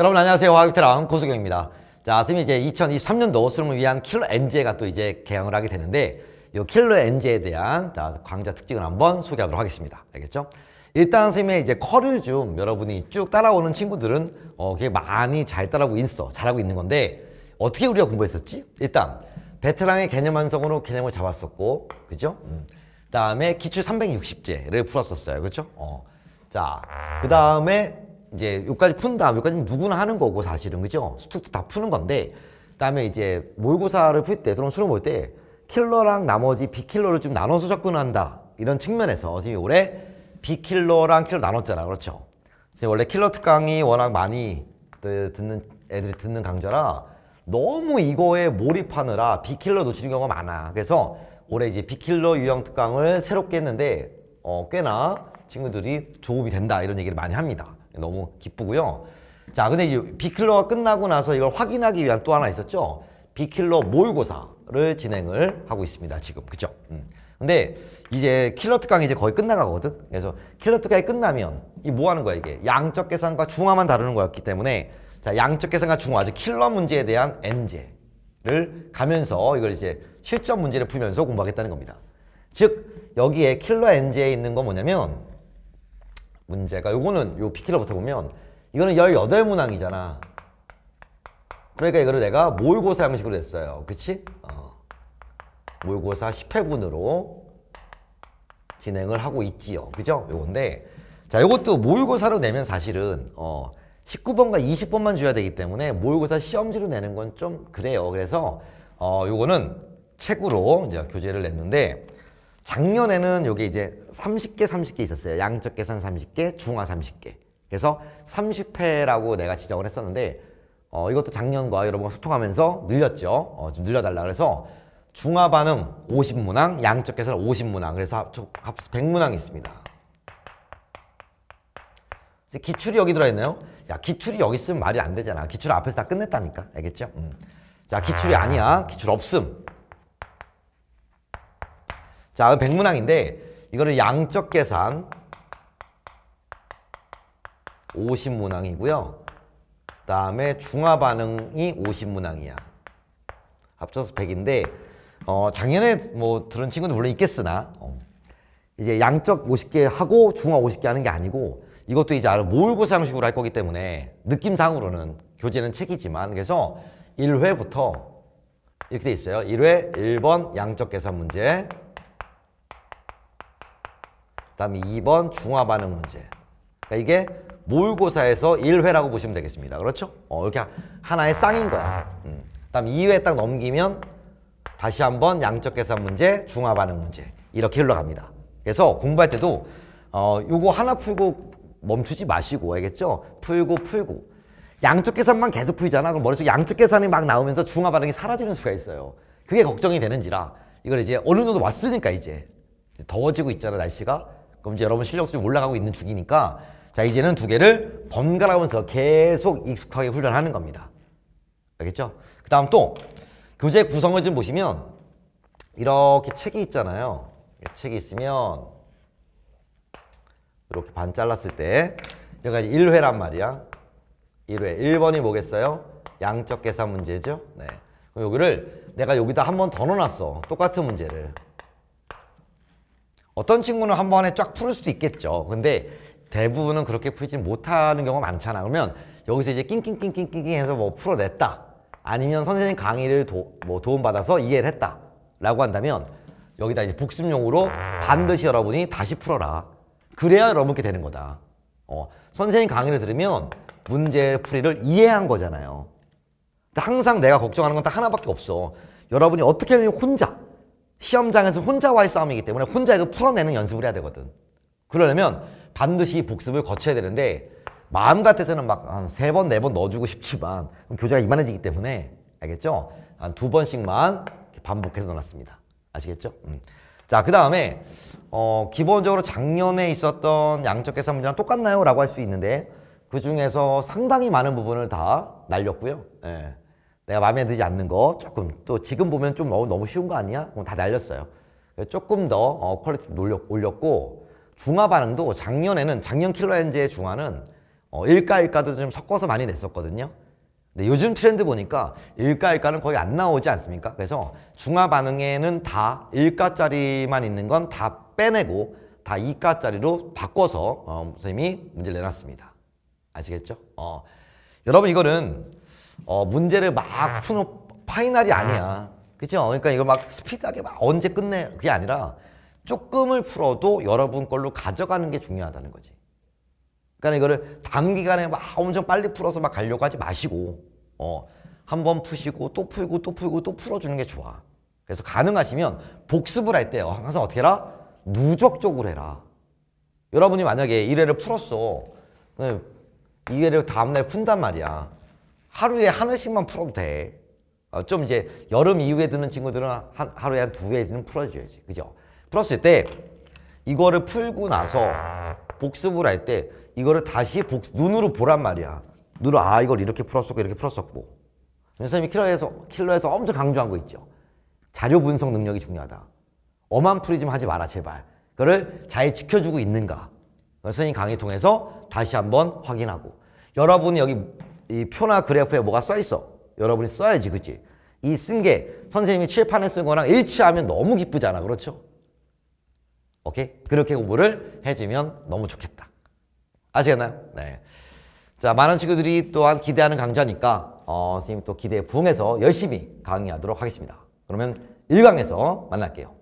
여러분 안녕하세요 화학테랑 고수경입니다 자 선생님이 이제 2023년도 수능을 위한 킬러 엔제가 또 이제 개항을 하게 되는데 이 킬러 엔제에 대한 자, 강좌 특징을 한번 소개하도록 하겠습니다 알겠죠? 일단 선생님의 이제 커를 좀 여러분이 쭉 따라오는 친구들은 어, 그게 많이 잘 따라오고 있어 잘하고 있는 건데 어떻게 우리가 공부했었지? 일단 베테랑의 개념 완성으로 개념을 잡았었고 그죠? 음. 다음에 기출 360제를 풀었었어요 그죠? 렇 어. 자그 다음에 이제 여기까지 푼 다음 여기까지 누구나 하는 거고 사실은 그죠? 수특도 다 푸는 건데 그다음에 이제 모의고사를 풀때 또는 수능 볼 때 킬러랑 나머지 비킬러를 좀 나눠서 접근한다 이런 측면에서 선생님이 올해 비킬러랑 킬러 나눴잖아 그렇죠? 선생님 원래 킬러 특강이 워낙 많이 듣는 애들이 듣는 강좌라 너무 이거에 몰입하느라 비킬러 놓치는 경우가 많아 그래서 올해 이제 비킬러 유형 특강을 새롭게 했는데 어, 꽤나 친구들이 조움이 된다 이런 얘기를 많이 합니다 너무 기쁘고요. 자, 근데 이 비킬러가 끝나고 나서 이걸 확인하기 위한 또 하나 있었죠. 비킬러 모의고사를 진행을 하고 있습니다. 지금 그죠? 음. 근데 이제 킬러 특강이 이제 거의 끝나가거든. 그래서 킬러 특강이 끝나면 이 뭐 하는 거야 이게 양적 계산과 중화만 다루는 거였기 때문에 자 양적 계산과 중화 즉 킬러 문제에 대한 n제를 가면서 이걸 이제 실전 문제를 풀면서 공부하겠다는 겁니다. 즉 여기에 킬러 n제에 있는 건 뭐냐면 문제가 요거는 요피키러부터 보면 이거는 18문항이잖아 그러니까 이거를 내가 모의고사 형식으로 냈어요 그치? 어. 모의고사 10회분으로 진행을 하고 있지요 그죠? 요건데 자 요것도 모의고사로 내면 사실은 어 19번과 20번만 줘야 되기 때문에 모의고사 시험지로 내는 건 좀 그래요 그래서 어 요거는 책으로 이제 교재를 냈는데 작년에는 요게 이제 30개 30개 있었어요. 양적 계산 30개, 중화 30개. 그래서 30회라고 내가 지적을 했었는데 어, 이것도 작년과 여러분과 소통하면서 늘렸죠. 어, 좀 늘려달라 그래서 중화 반응 50문항, 양적 계산 50문항. 그래서 합수 100문항 있습니다. 기출이 여기 들어있네요 야, 기출이 여기 있으면 말이 안 되잖아. 기출 앞에서 다 끝냈다니까. 알겠죠? 음. 자, 기출이 아. 아니야. 기출 없음. 자, 백문항인데 이거는 양적 계산 50문항이고요. 그 다음에 중화 반응이 50문항이야. 합쳐서 100인데 어, 작년에 뭐 들은 친구는 물론 있겠으나 어, 이제 양적 50개 하고 중화 50개 하는 게 아니고 이것도 이제 아주 모의고사 형식으로 할 거기 때문에 느낌상으로는 교재는 책이지만 그래서 1회부터 이렇게 돼 있어요. 1회 1번 양적 계산 문제 다음에 2번 중화 반응 문제. 그러니까 이게 모의고사에서 1회라고 보시면 되겠습니다. 그렇죠? 어, 이렇게 하나의 쌍인 거야. 음. 다음 2회 딱 넘기면 다시 한번 양적 계산 문제, 중화 반응 문제. 이렇게 흘러갑니다. 그래서 공부할 때도 어, 요거 하나 풀고 멈추지 마시고 알겠죠? 풀고 풀고 양쪽 계산만 계속 풀잖아 그럼 머릿속 양쪽 계산이 막 나오면서 중화 반응이 사라지는 수가 있어요 그게 걱정이 되는지라 이걸 이제 어느 정도 왔으니까 이제 더워지고 있잖아 날씨가 그럼 이제 여러분 실력도 좀 올라가고 있는 중이니까 자 이제는 두 개를 번갈아가면서 계속 익숙하게 훈련하는 겁니다. 알겠죠? 그 다음 또 교재 구성을 좀 보시면 이렇게 책이 있잖아요. 책이 있으면 이렇게 반 잘랐을 때 여기까지 1회란 말이야. 1회. 1번이 뭐겠어요? 양적 계산 문제죠. 네. 그럼 여기를 내가 여기다 한 번 더 넣어놨어. 똑같은 문제를. 어떤 친구는 한 번에 쫙 풀을 수도 있겠죠. 근데 대부분은 그렇게 풀지 못하는 경우가 많잖아. 그러면 여기서 이제 낑낑낑낑낑 해서 뭐 풀어냈다. 아니면 선생님 강의를 도, 뭐 도움받아서 이해를 했다. 라고 한다면 여기다 이제 복습용으로 반드시 여러분이 다시 풀어라. 그래야 여러분께 되는 거다. 어, 선생님 강의를 들으면 문제 풀이를 이해한 거잖아요. 항상 내가 걱정하는 건 딱 하나밖에 없어. 여러분이 어떻게 하면 혼자 시험장에서 혼자와의 싸움이기 때문에 혼자 이거 풀어내는 연습을 해야 되거든. 그러려면 반드시 복습을 거쳐야 되는데 마음 같아서는 막 한 세 번, 네 번 넣어주고 싶지만 교재가 이만해지기 때문에 알겠죠? 한 두 번씩만 반복해서 넣어놨습니다. 아시겠죠? 음. 자, 그 다음에 어, 기본적으로 작년에 있었던 양적 계산 문제랑 똑같나요? 라고 할 수 있는데 그 중에서 상당히 많은 부분을 다 날렸고요. 예. 내가 마음에 들지 않는 거 조금 또 지금 보면 좀 너무, 너무 쉬운 거 아니야? 그럼 다 날렸어요. 조금 더 어, 퀄리티 올렸, 올렸고 중화 반응도 작년에는 작년 킬러엔즈의 중화는 어, 일가 1가도좀 섞어서 많이 냈었거든요. 근데 요즘 트렌드 보니까 1가1가는 거의 안 나오지 않습니까? 그래서 중화 반응에는 다1가짜리만 있는 건 다 빼내고 다2가짜리로 바꿔서 어, 선생님이 문제를 내놨습니다. 아시겠죠? 어. 여러분 이거는 어, 문제를 막 아. 푸는 파이널이 아니야. 아. 그죠? 그러니까 이걸 막 스피드하게 막 언제 끝내 그게 아니라 조금을 풀어도 여러분 걸로 가져가는 게 중요하다는 거지. 그러니까 이거를 단기간에 막 엄청 빨리 풀어서 막 가려고 하지 마시고 어, 한 번 푸시고 또 풀고 또 풀고 또 풀어주는 게 좋아. 그래서 가능하시면 복습을 할 때 항상 어떻게 해라? 누적적으로 해라. 여러분이 만약에 1회를 풀었어. 2회를 다음날 푼단 말이야. 하루에 하나씩만 풀어도 돼. 어, 좀 이제 여름 이후에 드는 친구들은 한, 하루에 한 두 개는 풀어줘야지. 그죠? 풀었을 때 이거를 풀고 나서 복습을 할 때 이거를 다시 복, 눈으로 보란 말이야. 눈으로 아 이걸 이렇게 풀었었고 이렇게 풀었었고. 선생님이 킬러에서, 킬러에서 엄청 강조한 거 있죠. 자료 분석 능력이 중요하다. 엄한 풀이 좀 하지 마라 제발. 그거를 잘 지켜주고 있는가. 선생님 강의 통해서 다시 한번 확인하고 여러분이 여기 이 표나 그래프에 뭐가 써 있어. 여러분이 써야지, 그치? 이쓴 게 선생님이 칠판에 쓴 거랑 일치하면 너무 기쁘잖아, 그렇죠? 오케이? 그렇게 공부를 해주면 너무 좋겠다. 아시겠나요? 네. 자, 많은 친구들이 또한 기대하는 강좌니까, 어, 선생님 또 기대에 부응해서 열심히 강의하도록 하겠습니다. 그러면 1강에서 만날게요.